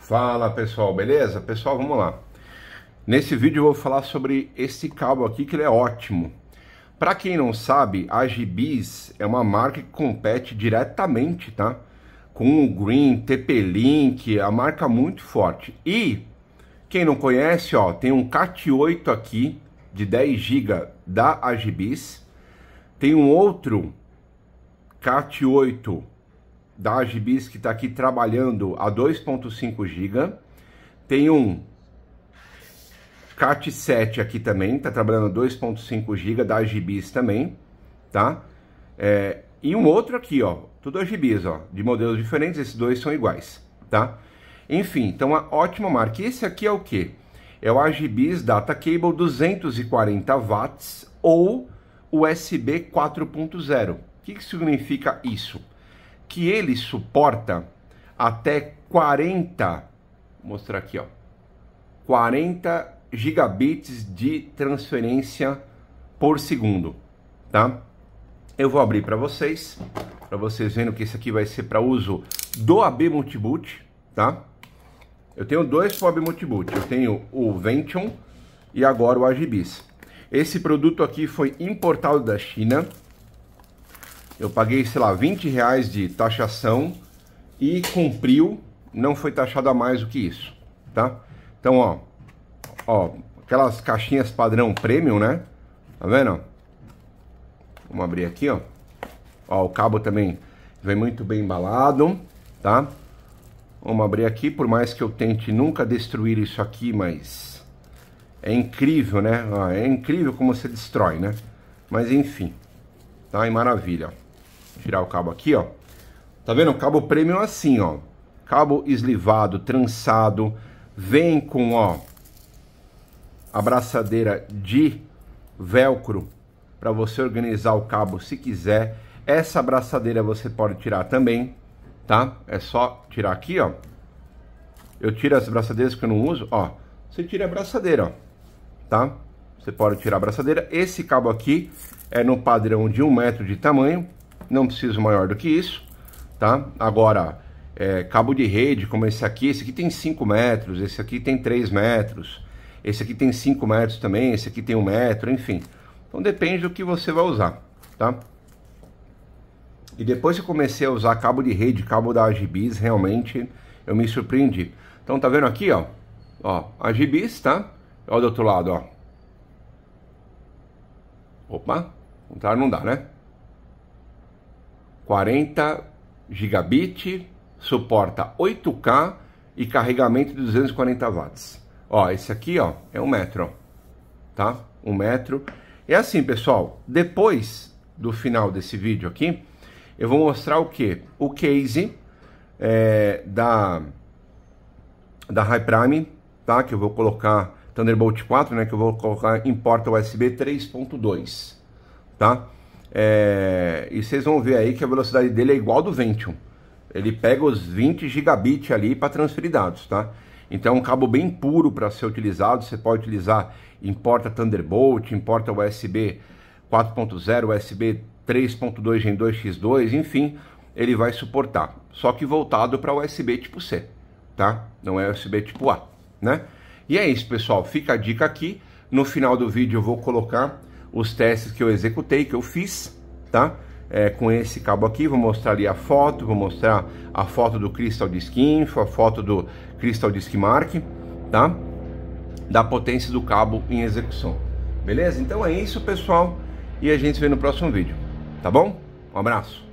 Fala pessoal, beleza? Pessoal, vamos lá. Nesse vídeo eu vou falar sobre esse cabo aqui que ele é ótimo. Para quem não sabe, a Gibis é uma marca que compete diretamente, tá? Com o Green, TP-Link, a marca muito forte. E quem não conhece, ó, tem um Cat 8 aqui de 10 GB da Agibis. Tem um outro Cat 8 da Agibis que está aqui trabalhando a 2.5 GB. Tem um CAT 7 aqui também, está trabalhando a 2.5 GB da Agibis também, tá? É, e um outro aqui, ó, tudo Agibis, ó, de modelos diferentes, esses dois são iguais, tá? Enfim, então uma ótima marca. E esse aqui é o que? É o Agibis Data Cable 240 watts ou USB 4.0. O que, que significa isso? que ele suporta até 40, vou mostrar aqui, ó, 40 gigabits de transferência por segundo, tá? Eu vou abrir para vocês, para vocês vendo que esse aqui vai ser para uso do AB Multiboot, tá? Eu tenho dois para o AB Multiboot, eu tenho o Vention e agora o Agibis. Esse produto aqui foi importado da China, eu paguei, sei lá, 20 reais de taxação e cumpriu, não foi taxado a mais do que isso, tá? Então, ó, ó, aquelas caixinhas padrão premium, né? Tá vendo? Vamos abrir aqui, ó. Ó, o cabo também vem muito bem embalado, tá? Vamos abrir aqui, por mais que eu tente nunca destruir isso aqui, mas é incrível, né? Ó, é incrível como você destrói, né? Mas enfim, tá? E maravilha, ó tirar o cabo aqui, ó. Tá vendo? cabo premium é assim, ó. Cabo eslivado, trançado. Vem com, ó, abraçadeira de velcro para você organizar o cabo se quiser. Essa abraçadeira você pode tirar também, tá? É só tirar aqui, ó. Eu tiro as abraçadeiras que eu não uso, ó. Você tira a abraçadeira, ó. Tá? Você pode tirar a abraçadeira. Esse cabo aqui é no padrão de um metro de tamanho não preciso maior do que isso, tá? Agora, é, cabo de rede como esse aqui, esse aqui tem 5 metros, esse aqui tem 3 metros, esse aqui tem 5 metros também, esse aqui tem 1 um metro, enfim. Então depende do que você vai usar, tá? E depois que comecei a usar cabo de rede, cabo da Agibis, realmente eu me surpreendi. Então tá vendo aqui, ó, ó, Agibis, tá? Olha do outro lado, ó. Opa, entrar não dá, né? 40 gigabit, suporta 8K e carregamento de 240 watts. Ó, esse aqui, ó, é um metro, tá? Um metro. É assim, pessoal, depois do final desse vídeo aqui, eu vou mostrar o que? O case é, da, da High Prime, tá? Que eu vou colocar Thunderbolt 4, né? Que eu vou colocar em porta USB 3.2, Tá? É, e vocês vão ver aí que a velocidade dele é igual do Ventium. Ele pega os 20 gigabit ali para transferir dados, tá? Então é um cabo bem puro para ser utilizado. Você pode utilizar, importa Thunderbolt, importa USB 4.0, USB 3.2 Gen 2 X2, enfim, ele vai suportar. Só que voltado para USB tipo C, tá? Não é USB tipo A, né? E é isso, pessoal. Fica a dica aqui. No final do vídeo eu vou colocar os testes que eu executei, que eu fiz, tá? É, com esse cabo aqui, vou mostrar ali a foto, vou mostrar a foto do Crystal Disk Info, a foto do Crystal Disk Mark, tá? Da potência do cabo em execução, beleza? Então é isso, pessoal, e a gente se vê no próximo vídeo, tá bom? Um abraço!